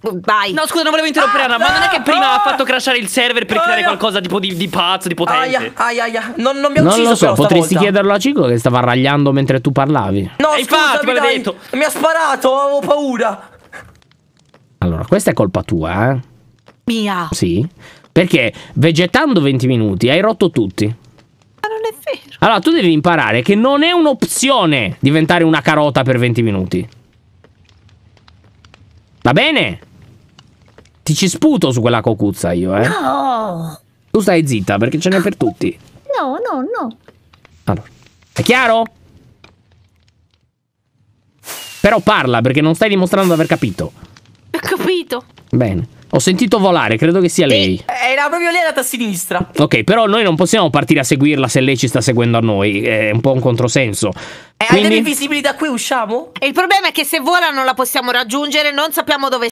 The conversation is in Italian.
Vai. No, scusa, non volevo interrompere ah, Anna, no, ma non è che prima ah, ha fatto crashare il server per aia. creare qualcosa tipo di, di, pazzo, di potente. Aia, aia, aia. Non, non mi ha ucciso Non lo so, potresti stavolta. chiederlo a Cico che stava ragliando mentre tu parlavi. No, e eh, infatti, me Mi ha sparato, avevo paura. Allora, questa è colpa tua, eh? Mia. Sì. Perché vegetando 20 minuti hai rotto tutti. Ma non è vero. Allora, tu devi imparare che non è un'opzione diventare una carota per 20 minuti. Va bene? Ti ci sputo su quella cocuzza io, eh. No. Tu stai zitta perché ce n'è per tutti. No, no, no. Allora, è chiaro? Però parla perché non stai dimostrando di aver capito. Ho capito. Bene. Ho sentito volare, credo che sia lei. era proprio lei andata a sinistra. Ok, però noi non possiamo partire a seguirla se lei ci sta seguendo a noi. È un po' un controsenso. Eh, e Quindi... da qui usciamo? il problema è che se vola non la possiamo raggiungere, non sappiamo dove